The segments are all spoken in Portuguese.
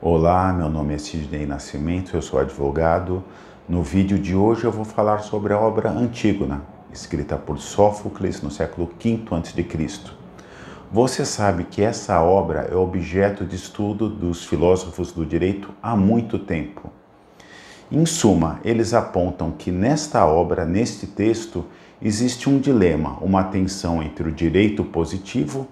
Olá, meu nome é Sidney Nascimento, eu sou advogado. No vídeo de hoje eu vou falar sobre a obra Antígona, escrita por Sófocles no século V a.C. Você sabe que essa obra é objeto de estudo dos filósofos do direito há muito tempo. Em suma, eles apontam que nesta obra, neste texto, existe um dilema, uma tensão entre o direito positivo,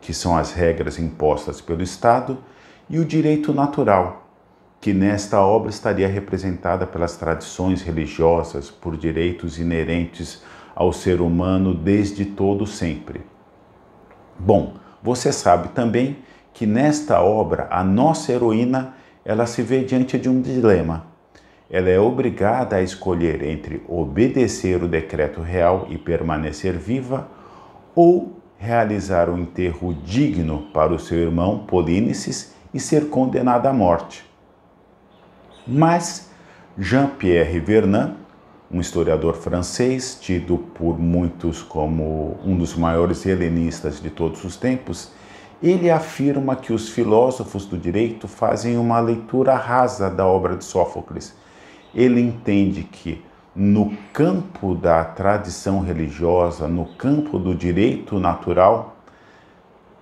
que são as regras impostas pelo Estado, e o direito natural, que nesta obra estaria representada pelas tradições religiosas, por direitos inerentes ao ser humano desde todo sempre. Bom, você sabe também que nesta obra a nossa heroína ela se vê diante de um dilema. Ela é obrigada a escolher entre obedecer o decreto real e permanecer viva ou realizar um enterro digno para o seu irmão Polínices e ser condenado à morte. Mas Jean-Pierre Vernant, um historiador francês, tido por muitos como um dos maiores helenistas de todos os tempos, ele afirma que os filósofos do direito fazem uma leitura rasa da obra de Sófocles. Ele entende que, no campo da tradição religiosa, no campo do direito natural,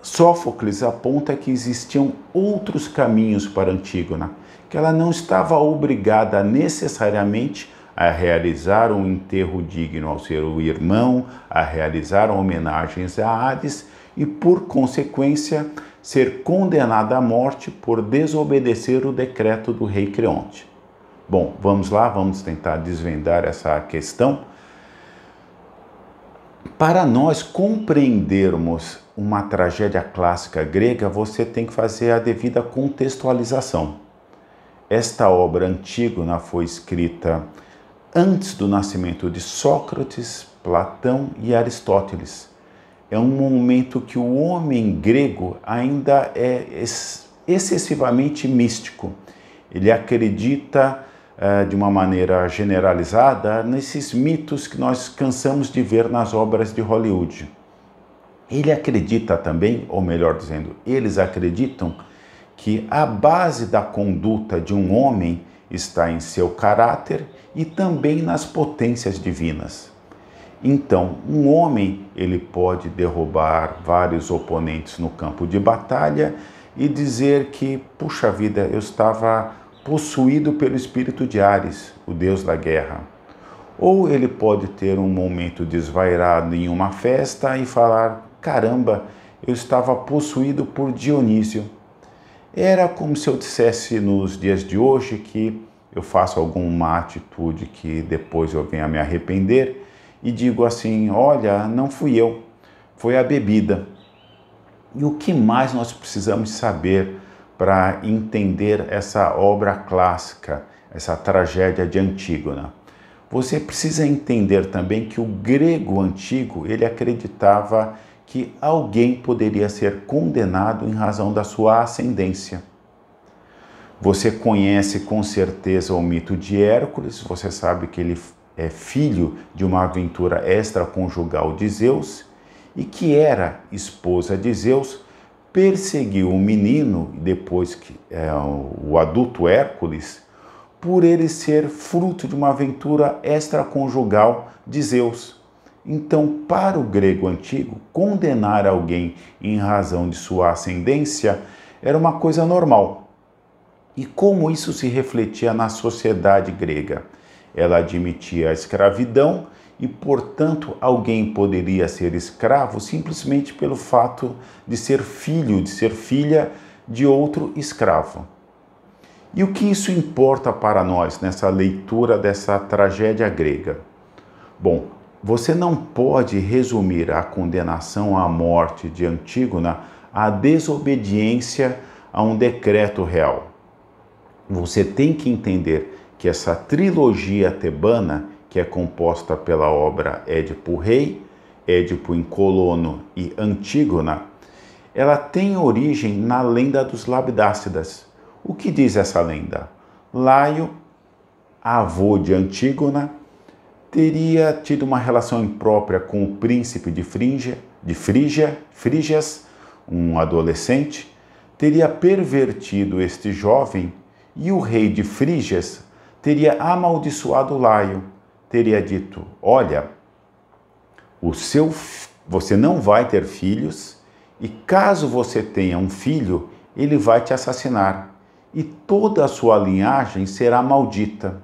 Sófocles aponta que existiam outros caminhos para Antígona, que ela não estava obrigada necessariamente a realizar um enterro digno ao seu irmão, a realizar homenagens a Ares e, por consequência, ser condenada à morte por desobedecer o decreto do rei Creonte. Bom, vamos lá, vamos tentar desvendar essa questão para nós compreendermos uma tragédia clássica grega, você tem que fazer a devida contextualização. Esta obra, Antígona, né, foi escrita antes do nascimento de Sócrates, Platão e Aristóteles. É um momento que o homem grego ainda é excessivamente místico. Ele acredita é, de uma maneira generalizada nesses mitos que nós cansamos de ver nas obras de Hollywood. Ele acredita também, ou melhor dizendo, eles acreditam que a base da conduta de um homem está em seu caráter e também nas potências divinas. Então, um homem ele pode derrubar vários oponentes no campo de batalha e dizer que, puxa vida, eu estava possuído pelo espírito de Ares, o deus da guerra. Ou ele pode ter um momento desvairado em uma festa e falar: caramba, eu estava possuído por Dionísio. Era como se eu dissesse nos dias de hoje que eu faço alguma atitude que depois eu venha me arrepender e digo assim: olha, não fui eu, foi a bebida. E o que mais nós precisamos saber para entender essa obra clássica, essa tragédia de Antígona. Você precisa entender também que o grego antigo, ele acreditava que alguém poderia ser condenado em razão da sua ascendência. Você conhece com certeza o mito de Hércules, você sabe que ele é filho de uma aventura extraconjugal de Zeus e que era esposa de Zeus, perseguiu o menino, depois que é, o adulto Hércules, por ele ser fruto de uma aventura extraconjugal de Zeus. Então, para o grego antigo, condenar alguém em razão de sua ascendência era uma coisa normal. E como isso se refletia na sociedade grega? Ela admitia a escravidão e, portanto, alguém poderia ser escravo simplesmente pelo fato de ser filho, de ser filha de outro escravo. E o que isso importa para nós nessa leitura dessa tragédia grega? Bom, você não pode resumir a condenação à morte de Antígona à desobediência a um decreto real. Você tem que entender que essa trilogia tebana que é composta pela obra Édipo Rei, Édipo em Colono e Antígona, ela tem origem na lenda dos Labdácidas. O que diz essa lenda? Laio, avô de Antígona, teria tido uma relação imprópria com o príncipe de Frígia, de Frígia, Frígias, um adolescente, teria pervertido este jovem e o rei de Frígias teria amaldiçoado Laio, teria dito: Olha, o seu, você não vai ter filhos, e caso você tenha um filho, ele vai te assassinar, e toda a sua linhagem será maldita.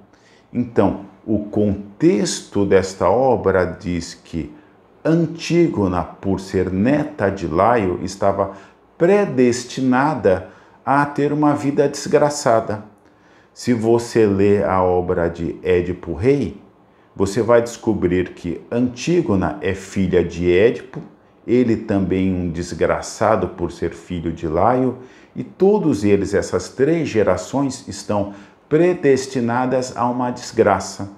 Então, o contexto desta obra diz que Antígona, por ser neta de Laio, estava predestinada a ter uma vida desgraçada. Se você lê a obra de Édipo Rei, você vai descobrir que Antígona é filha de Édipo, ele também um desgraçado por ser filho de Laio, e todos eles, essas três gerações, estão predestinadas a uma desgraça.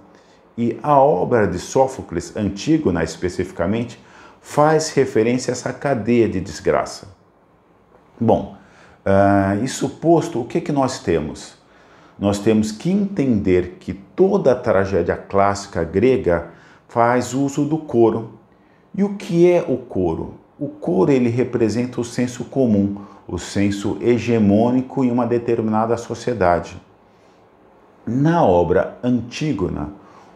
E a obra de Sófocles, Antígona especificamente, faz referência a essa cadeia de desgraça. Bom, uh, isso posto, o que, que nós temos? nós temos que entender que toda a tragédia clássica grega faz uso do coro. E o que é o coro? O coro ele representa o senso comum, o senso hegemônico em uma determinada sociedade. Na obra Antígona,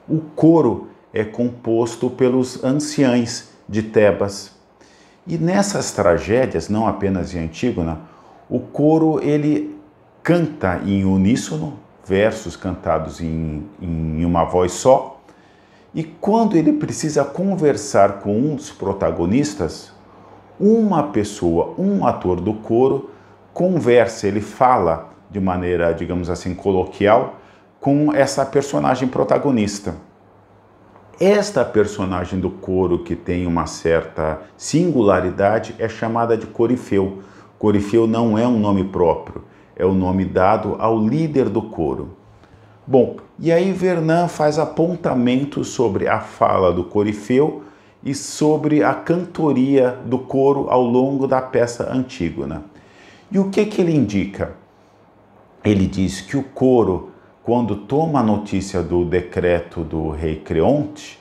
o coro é composto pelos anciães de Tebas. E nessas tragédias, não apenas em Antígona, o coro ele canta em uníssono, versos cantados em, em uma voz só, e quando ele precisa conversar com um dos protagonistas, uma pessoa, um ator do coro, conversa, ele fala de maneira, digamos assim, coloquial com essa personagem protagonista. Esta personagem do coro que tem uma certa singularidade é chamada de Corifeu. Corifeu não é um nome próprio, é o nome dado ao líder do coro. Bom, e aí Vernon faz apontamentos sobre a fala do corifeu e sobre a cantoria do coro ao longo da peça Antígona. Né? E o que, que ele indica? Ele diz que o coro, quando toma a notícia do decreto do rei Creonte,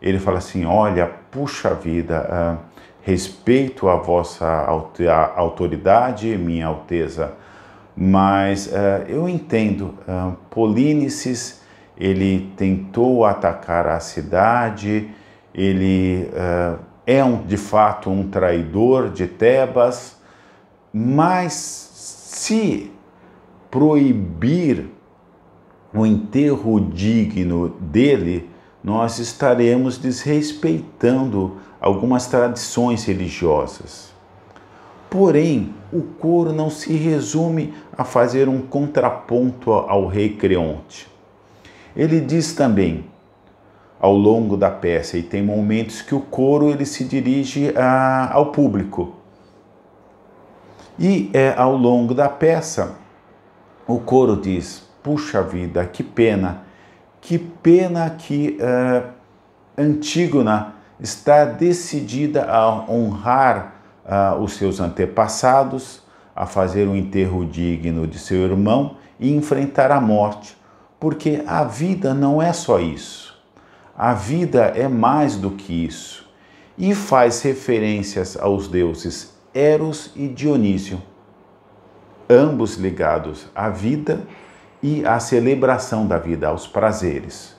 ele fala assim: olha, puxa vida, ah, respeito a vossa autoridade, minha alteza mas uh, eu entendo, uh, ele tentou atacar a cidade, ele uh, é um, de fato um traidor de Tebas, mas se proibir o enterro digno dele, nós estaremos desrespeitando algumas tradições religiosas. Porém, o coro não se resume a fazer um contraponto ao rei Creonte. Ele diz também, ao longo da peça, e tem momentos que o coro ele se dirige a, ao público. E é, ao longo da peça, o coro diz: Puxa vida, que pena, que pena que uh, Antígona está decidida a honrar ah, os seus antepassados, a fazer um enterro digno de seu irmão e enfrentar a morte, porque a vida não é só isso. A vida é mais do que isso e faz referências aos deuses Eros e Dionísio, ambos ligados à vida e à celebração da vida, aos prazeres.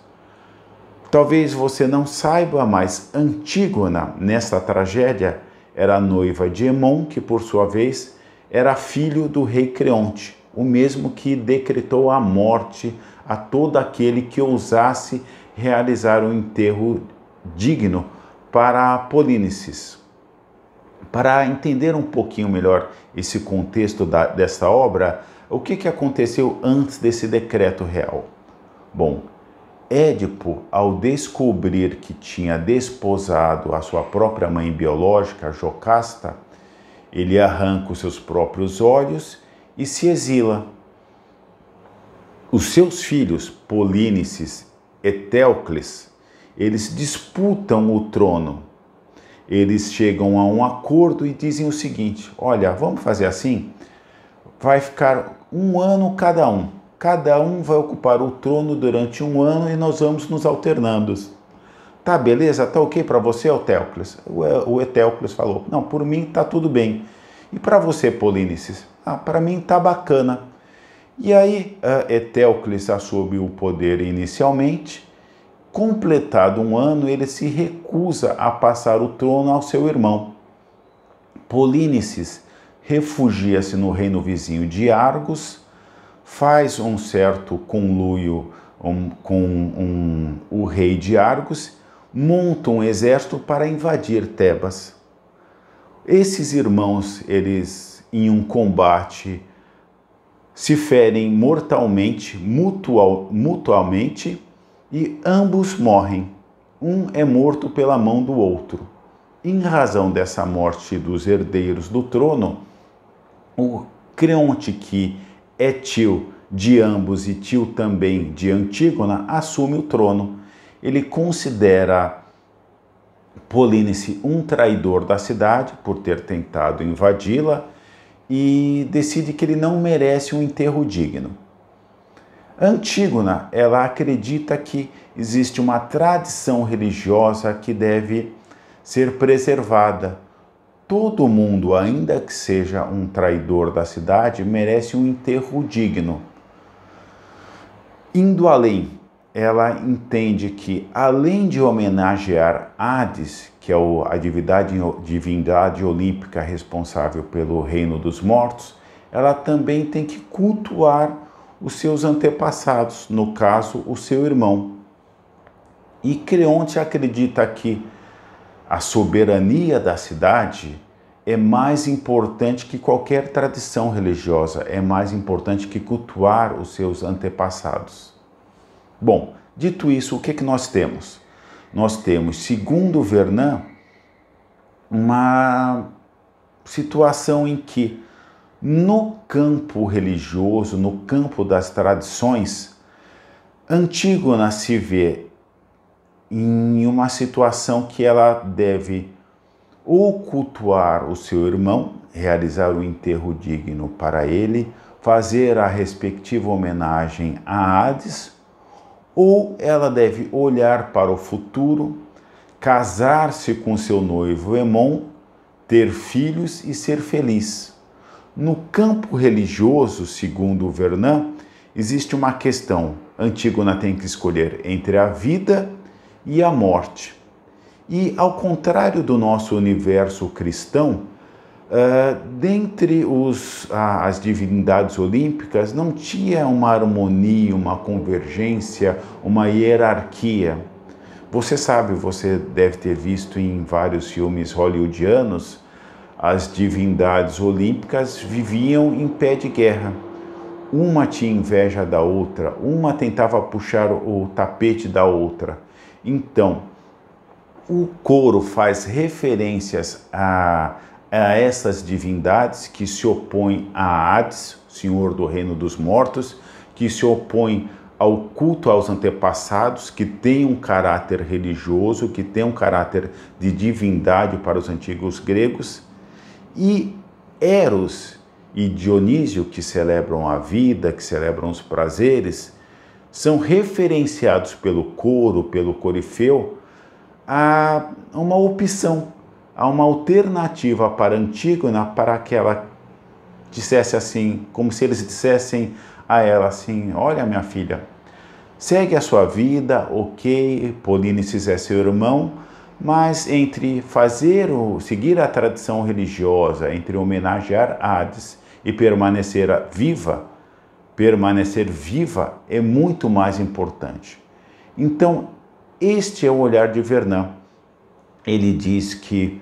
Talvez você não saiba, mas Antígona, nesta tragédia, era a noiva de Emon, que por sua vez era filho do rei Creonte, o mesmo que decretou a morte a todo aquele que ousasse realizar um enterro digno para Apolínices. Para entender um pouquinho melhor esse contexto da, dessa obra, o que, que aconteceu antes desse decreto real? Bom, Édipo, ao descobrir que tinha desposado a sua própria mãe biológica, Jocasta, ele arranca os seus próprios olhos e se exila. Os seus filhos, Polínices e Teocles, eles disputam o trono. Eles chegam a um acordo e dizem o seguinte: olha, vamos fazer assim? Vai ficar um ano cada um. Cada um vai ocupar o trono durante um ano e nós vamos nos alternando. Tá, beleza? Tá ok para você, Eteocles? O Eteocles falou: Não, por mim tá tudo bem. E para você, Polinices? Ah, para mim tá bacana. E aí, Eteocles assumiu o poder inicialmente. Completado um ano, ele se recusa a passar o trono ao seu irmão. Polinices refugia-se no reino vizinho de Argos faz um certo conluio um, com um, o rei de Argos, monta um exército para invadir Tebas. Esses irmãos, eles em um combate se ferem mortalmente, mutual, mutualmente, e ambos morrem. Um é morto pela mão do outro. Em razão dessa morte dos herdeiros do trono, o Creonte, que é Tio de ambos e Tio também de Antígona assume o trono. Ele considera Polínice um traidor da cidade por ter tentado invadi-la e decide que ele não merece um enterro digno. Antígona, ela acredita que existe uma tradição religiosa que deve ser preservada Todo mundo, ainda que seja um traidor da cidade, merece um enterro digno. Indo além, ela entende que, além de homenagear Hades, que é a divindade, divindade olímpica responsável pelo reino dos mortos, ela também tem que cultuar os seus antepassados, no caso, o seu irmão. E Creonte acredita que, a soberania da cidade é mais importante que qualquer tradição religiosa, é mais importante que cultuar os seus antepassados. Bom, dito isso, o que, é que nós temos? Nós temos, segundo Vernan, uma situação em que no campo religioso, no campo das tradições, Antígona se vê em uma situação que ela deve ou cultuar o seu irmão, realizar o enterro digno para ele, fazer a respectiva homenagem a Hades, ou ela deve olhar para o futuro, casar-se com seu noivo Hemon, ter filhos e ser feliz. No campo religioso, segundo Vernon, existe uma questão. Antígona tem que escolher entre a vida e a morte. E, ao contrário do nosso universo cristão, uh, dentre os, uh, as divindades olímpicas não tinha uma harmonia, uma convergência, uma hierarquia. Você sabe, você deve ter visto em vários filmes hollywoodianos, as divindades olímpicas viviam em pé de guerra. Uma tinha inveja da outra, uma tentava puxar o tapete da outra. Então, o coro faz referências a, a essas divindades que se opõem a Hades, senhor do reino dos mortos, que se opõem ao culto aos antepassados, que tem um caráter religioso, que tem um caráter de divindade para os antigos gregos, e Eros e Dionísio, que celebram a vida, que celebram os prazeres, são referenciados pelo coro, pelo corifeu, a uma opção, a uma alternativa para Antígona, para que ela dissesse assim, como se eles dissessem a ela assim: Olha, minha filha, segue a sua vida, ok, Polinices é seu irmão, mas entre fazer o seguir a tradição religiosa, entre homenagear Hades e permanecer viva, permanecer viva é muito mais importante. Então, este é o olhar de Vernon. Ele diz que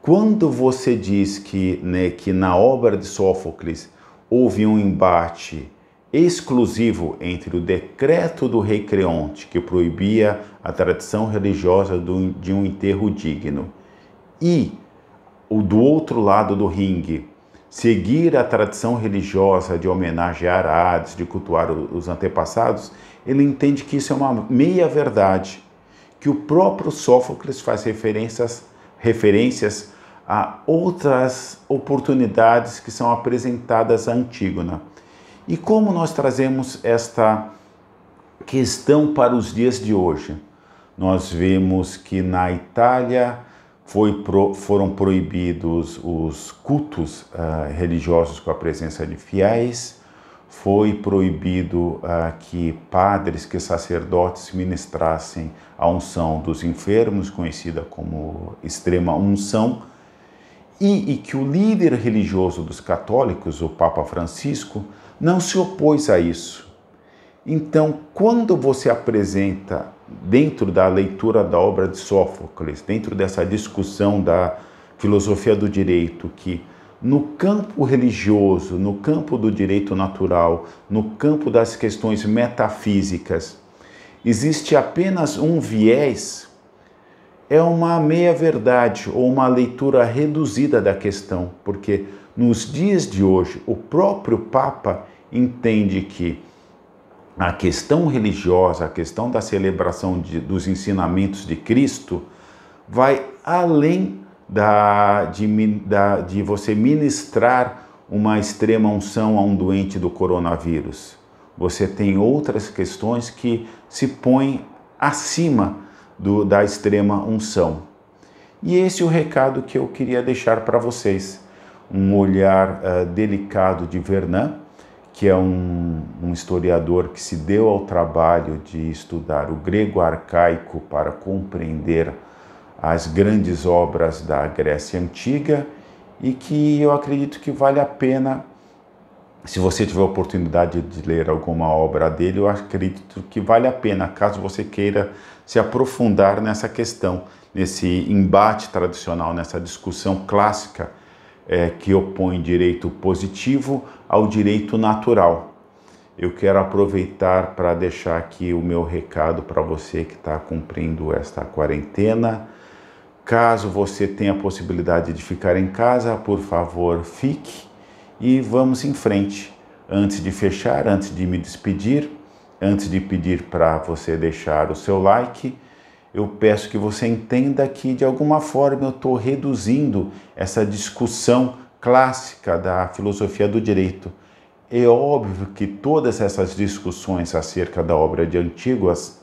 quando você diz que, né, que na obra de Sófocles houve um embate exclusivo entre o decreto do rei Creonte, que proibia a tradição religiosa do, de um enterro digno, e o do outro lado do ringue, seguir a tradição religiosa de homenagear Hades, de cultuar os antepassados, ele entende que isso é uma meia-verdade, que o próprio Sófocles faz referências, referências a outras oportunidades que são apresentadas a Antígona. E como nós trazemos esta questão para os dias de hoje? Nós vemos que na Itália Pro, foram proibidos os cultos uh, religiosos com a presença de fiéis, foi proibido uh, que padres, que sacerdotes ministrassem a unção dos enfermos, conhecida como extrema unção, e, e que o líder religioso dos católicos, o Papa Francisco, não se opôs a isso. Então, quando você apresenta dentro da leitura da obra de Sófocles, dentro dessa discussão da filosofia do direito, que no campo religioso, no campo do direito natural, no campo das questões metafísicas, existe apenas um viés, é uma meia-verdade ou uma leitura reduzida da questão, porque nos dias de hoje o próprio Papa entende que a questão religiosa, a questão da celebração de, dos ensinamentos de Cristo, vai além da, de, da, de você ministrar uma extrema unção a um doente do coronavírus. Você tem outras questões que se põem acima do, da extrema unção. E esse é o recado que eu queria deixar para vocês. Um olhar uh, delicado de Vernan, que é um, um, historiador que se deu ao trabalho de estudar o grego arcaico para compreender as grandes obras da Grécia Antiga e que eu acredito que vale a pena, se você tiver oportunidade de ler alguma obra dele, eu acredito que vale a pena, caso você queira se aprofundar nessa questão, nesse embate tradicional, nessa discussão clássica é, que opõe direito positivo ao direito natural. Eu quero aproveitar para deixar aqui o meu recado para você que está cumprindo esta quarentena. Caso você tenha a possibilidade de ficar em casa, por favor, fique e vamos em frente. Antes de fechar, antes de me despedir, antes de pedir para você deixar o seu like, eu peço que você entenda que de alguma forma eu estou reduzindo essa discussão clássica da filosofia do direito. É óbvio que todas essas discussões acerca da obra de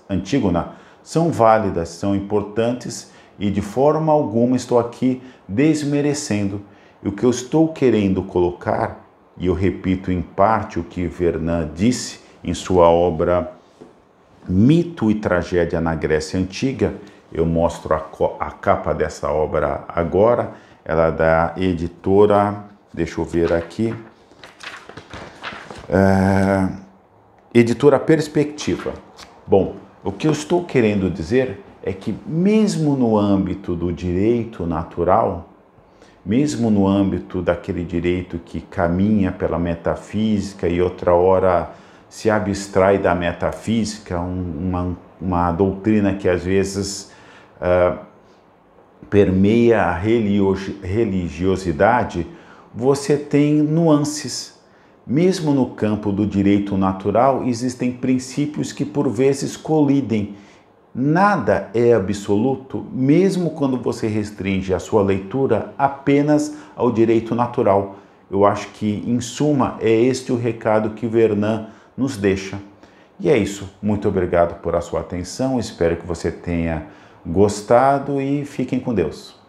Antígona são válidas, são importantes e de forma alguma estou aqui desmerecendo. E o que eu estou querendo colocar, e eu repito em parte o que Vernant disse em sua obra Mito e Tragédia na Grécia Antiga. Eu mostro a, a capa dessa obra agora. Ela é da editora, deixa eu ver aqui, é, editora Perspectiva. Bom, o que eu estou querendo dizer é que, mesmo no âmbito do direito natural, mesmo no âmbito daquele direito que caminha pela metafísica e outra hora se abstrai da metafísica, um, uma, uma doutrina que às vezes uh, permeia a religiosidade, você tem nuances. Mesmo no campo do direito natural, existem princípios que por vezes colidem. Nada é absoluto, mesmo quando você restringe a sua leitura apenas ao direito natural. Eu acho que, em suma, é este o recado que Vernan nos deixa. E é isso. Muito obrigado por a sua atenção. Espero que você tenha gostado e fiquem com Deus.